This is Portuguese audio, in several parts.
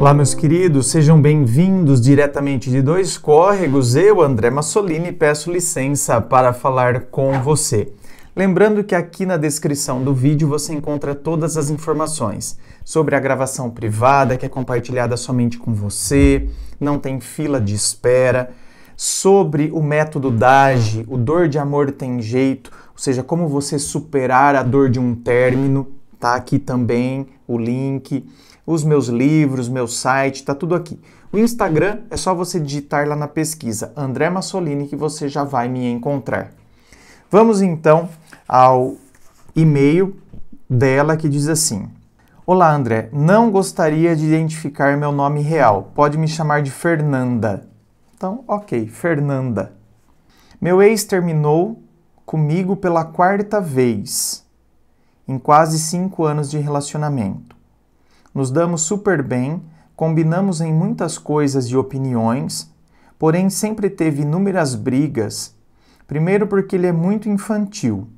Olá, meus queridos, sejam bem-vindos diretamente de Dois Córregos. Eu, André Massolini, peço licença para falar com você. Lembrando que aqui na descrição do vídeo você encontra todas as informações sobre a gravação privada que é compartilhada somente com você, não tem fila de espera, sobre o método DAGE, o dor de amor tem jeito, ou seja, como você superar a dor de um término, tá aqui também o link os meus livros, meu site, tá tudo aqui. O Instagram é só você digitar lá na pesquisa André Massolini que você já vai me encontrar. Vamos então ao e-mail dela que diz assim: Olá, André. Não gostaria de identificar meu nome real. Pode me chamar de Fernanda. Então, ok, Fernanda. Meu ex terminou comigo pela quarta vez em quase cinco anos de relacionamento nos damos super bem, combinamos em muitas coisas e opiniões, porém sempre teve inúmeras brigas. Primeiro, porque ele é muito infantil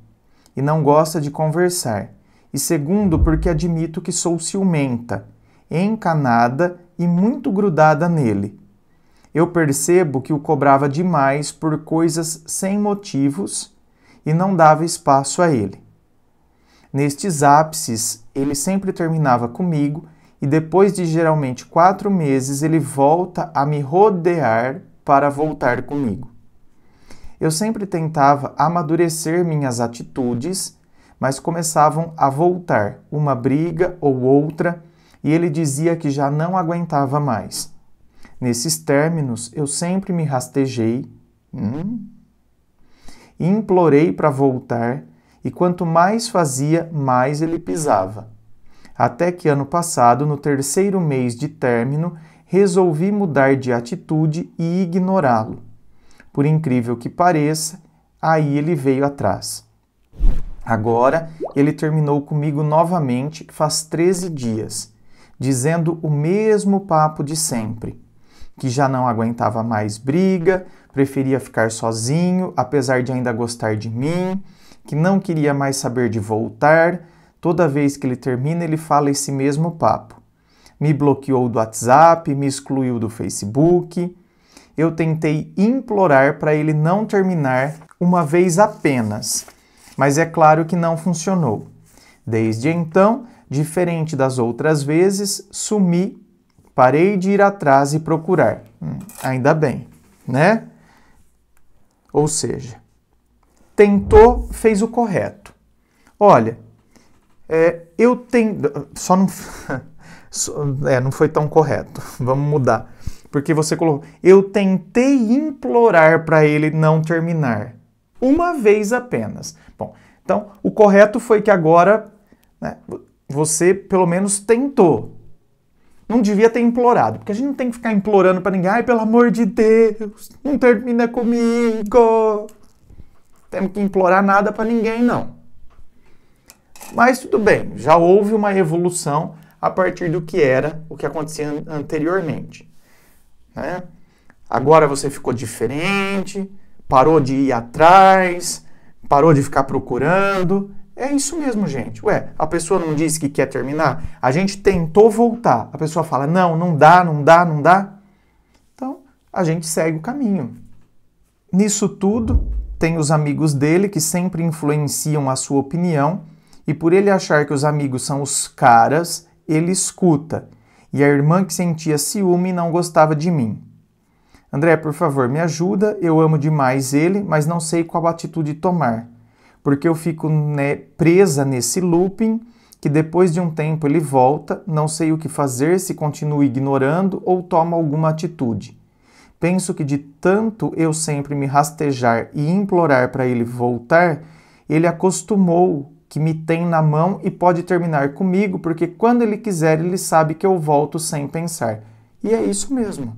e não gosta de conversar, e segundo, porque admito que sou ciumenta, encanada e muito grudada nele. Eu percebo que o cobrava demais por coisas sem motivos e não dava espaço a ele. Nestes ápices, ele sempre terminava comigo e depois de geralmente quatro meses ele volta a me rodear para voltar comigo. Eu sempre tentava amadurecer minhas atitudes, mas começavam a voltar uma briga ou outra e ele dizia que já não aguentava mais. Nesses términos, eu sempre me rastejei, hum, implorei para voltar e quanto mais fazia, mais ele pisava. Até que ano passado, no terceiro mês de término, resolvi mudar de atitude e ignorá-lo. Por incrível que pareça, aí ele veio atrás. Agora ele terminou comigo novamente faz 13 dias, dizendo o mesmo papo de sempre: que já não aguentava mais briga, preferia ficar sozinho, apesar de ainda gostar de mim, que não queria mais saber de voltar. Toda vez que ele termina, ele fala esse mesmo papo. Me bloqueou do WhatsApp, me excluiu do Facebook. Eu tentei implorar para ele não terminar uma vez apenas, mas é claro que não funcionou. Desde então, diferente das outras vezes, sumi, parei de ir atrás e procurar. Hum, ainda bem, né? Ou seja, tentou, fez o correto. Olha, é, eu tenho. Só não. é, não foi tão correto. Vamos mudar. Porque você colocou. Eu tentei implorar para ele não terminar. Uma vez apenas. Bom, então o correto foi que agora né, você pelo menos tentou. Não devia ter implorado, porque a gente não tem que ficar implorando para ninguém. Ai, pelo amor de Deus, não termina comigo temos que implorar nada para ninguém, não. Mas tudo bem, já houve uma evolução a partir do que era o que acontecia anteriormente. Né? Agora você ficou diferente, parou de ir atrás, parou de ficar procurando. É isso mesmo, gente. Ué, a pessoa não disse que quer terminar? A gente tentou voltar. A pessoa fala: não, não dá, não dá, não dá. Então, a gente segue o caminho. Nisso tudo, tem os amigos dele que sempre influenciam a sua opinião, e por ele achar que os amigos são os caras, ele escuta. E a irmã que sentia ciúme não gostava de mim. André, por favor, me ajuda. Eu amo demais ele, mas não sei qual atitude tomar. Porque eu fico né, presa nesse looping que depois de um tempo ele volta, não sei o que fazer, se continua ignorando ou toma alguma atitude. Penso que de tanto eu sempre me rastejar e implorar para ele voltar, ele acostumou que me tem na mão e pode terminar comigo, porque quando ele quiser, ele sabe que eu volto sem pensar. E é isso mesmo.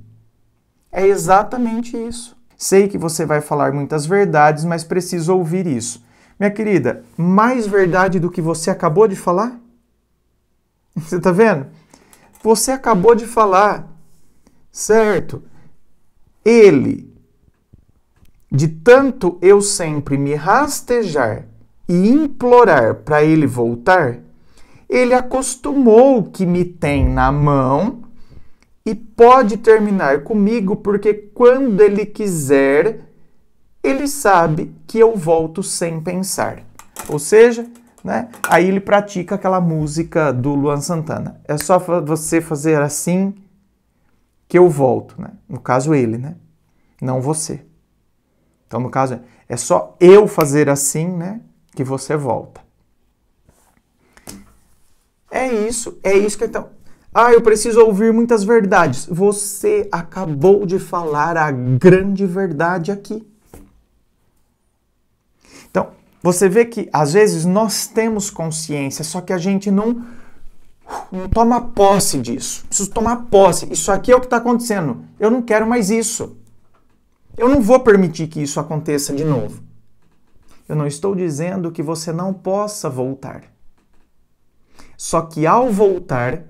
É exatamente isso. Sei que você vai falar muitas verdades, mas preciso ouvir isso. Minha querida, mais verdade do que você acabou de falar? Você tá vendo? Você acabou de falar, certo? Ele, de tanto eu sempre me rastejar e implorar para ele voltar, ele acostumou que me tem na mão e pode terminar comigo, porque quando ele quiser, ele sabe que eu volto sem pensar. Ou seja, né? Aí ele pratica aquela música do Luan Santana. É só você fazer assim que eu volto, né? No caso ele, né? Não você. Então no caso é só eu fazer assim, né? Que você volta. É isso, é isso que então. Ah, eu preciso ouvir muitas verdades. Você acabou de falar a grande verdade aqui. Então, você vê que às vezes nós temos consciência, só que a gente não Toma posse disso. Preciso tomar posse. Isso aqui é o que está acontecendo. Eu não quero mais isso. Eu não vou permitir que isso aconteça de novo. Eu não estou dizendo que você não possa voltar. Só que ao voltar,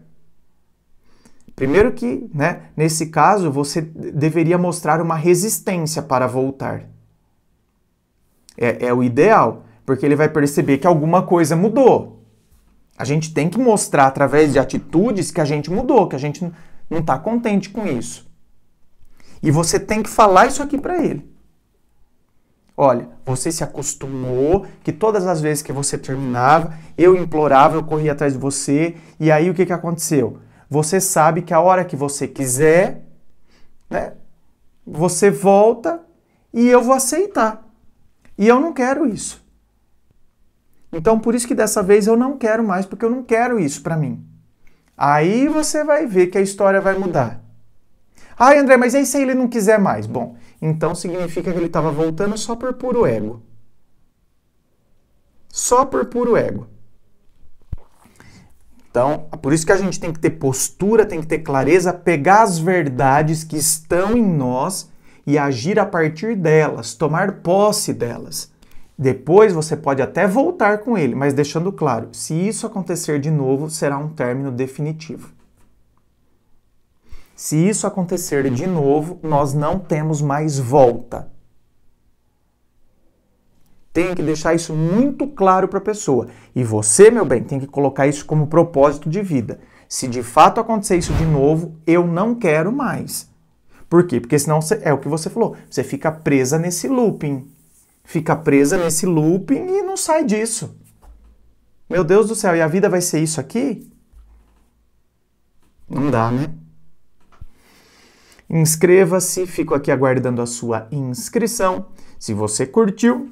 primeiro que, né, nesse caso, você deveria mostrar uma resistência para voltar. É, é o ideal, porque ele vai perceber que alguma coisa mudou. A gente tem que mostrar através de atitudes que a gente mudou, que a gente não está contente com isso. E você tem que falar isso aqui para ele. Olha, você se acostumou que todas as vezes que você terminava, eu implorava, eu corria atrás de você, e aí o que, que aconteceu? Você sabe que a hora que você quiser, né, você volta e eu vou aceitar. E eu não quero isso. Então, por isso que dessa vez eu não quero mais, porque eu não quero isso para mim. Aí você vai ver que a história vai mudar. Ai, André, mas e se ele não quiser mais? Bom, então significa que ele estava voltando só por puro ego. Só por puro ego. Então, por isso que a gente tem que ter postura, tem que ter clareza, pegar as verdades que estão em nós e agir a partir delas, tomar posse delas. Depois você pode até voltar com ele, mas deixando claro, se isso acontecer de novo, será um término definitivo. Se isso acontecer de novo, nós não temos mais volta. Tem que deixar isso muito claro para a pessoa. E você, meu bem, tem que colocar isso como propósito de vida. Se de fato acontecer isso de novo, eu não quero mais. Por quê? Porque senão é o que você falou, você fica presa nesse looping fica presa nesse looping e não sai disso. Meu Deus do céu, e a vida vai ser isso aqui? Não dá, né? Inscreva-se, fico aqui aguardando a sua inscrição. Se você curtiu,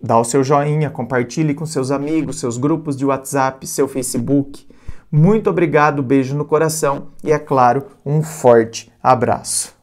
dá o seu joinha, compartilhe com seus amigos, seus grupos de WhatsApp, seu Facebook. Muito obrigado, beijo no coração e, é claro, um forte abraço.